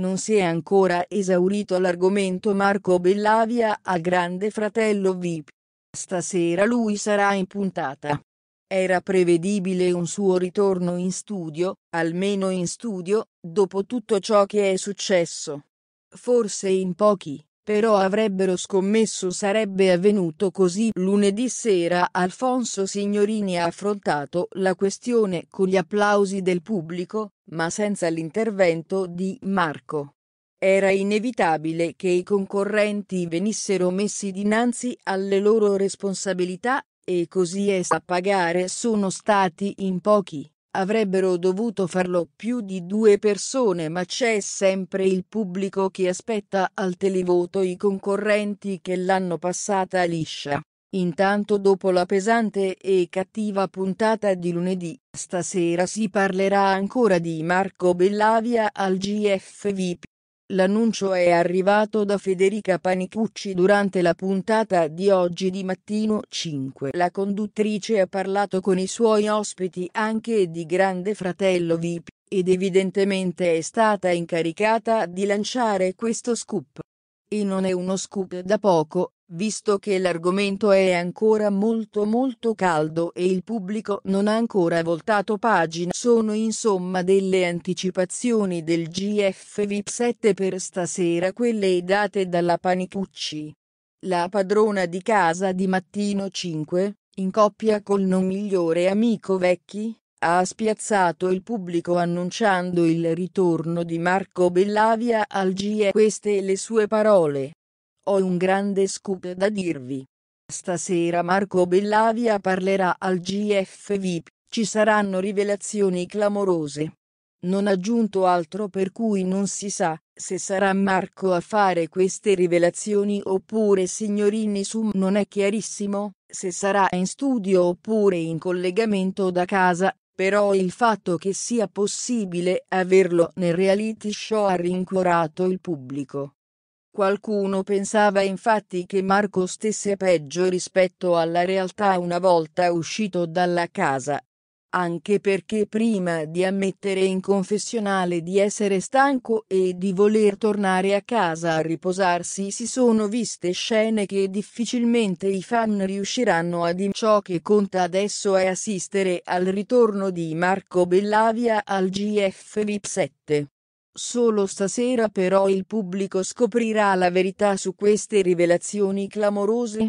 Non si è ancora esaurito l'argomento Marco Bellavia a Grande Fratello VIP. Stasera lui sarà in puntata. Era prevedibile un suo ritorno in studio, almeno in studio, dopo tutto ciò che è successo. Forse in pochi però avrebbero scommesso sarebbe avvenuto così. Lunedì sera Alfonso Signorini ha affrontato la questione con gli applausi del pubblico, ma senza l'intervento di Marco. Era inevitabile che i concorrenti venissero messi dinanzi alle loro responsabilità e così es a pagare sono stati in pochi. Avrebbero dovuto farlo più di due persone ma c'è sempre il pubblico che aspetta al televoto i concorrenti che l'hanno passata liscia. Intanto dopo la pesante e cattiva puntata di lunedì, stasera si parlerà ancora di Marco Bellavia al GFVP. L'annuncio è arrivato da Federica Panicucci durante la puntata di oggi di Mattino 5. La conduttrice ha parlato con i suoi ospiti anche di Grande Fratello VIP, ed evidentemente è stata incaricata di lanciare questo scoop. E non è uno scoop da poco, visto che l'argomento è ancora molto molto caldo e il pubblico non ha ancora voltato pagina. Sono insomma delle anticipazioni del GF VIP 7 per stasera quelle date dalla Panicucci. La padrona di casa di Mattino 5, in coppia col non migliore amico Vecchi, ha spiazzato il pubblico annunciando il ritorno di Marco Bellavia al GF. Queste le sue parole. Ho un grande scoop da dirvi. Stasera Marco Bellavia parlerà al GF VIP, ci saranno rivelazioni clamorose. Non aggiunto altro per cui non si sa se sarà Marco a fare queste rivelazioni oppure signorini Sum non è chiarissimo se sarà in studio oppure in collegamento da casa, però il fatto che sia possibile averlo nel reality show ha rincuorato il pubblico. Qualcuno pensava infatti che Marco stesse peggio rispetto alla realtà una volta uscito dalla casa. Anche perché prima di ammettere in confessionale di essere stanco e di voler tornare a casa a riposarsi si sono viste scene che difficilmente i fan riusciranno a in ciò che conta adesso è assistere al ritorno di Marco Bellavia al GF VIP 7. Solo stasera però il pubblico scoprirà la verità su queste rivelazioni clamorose.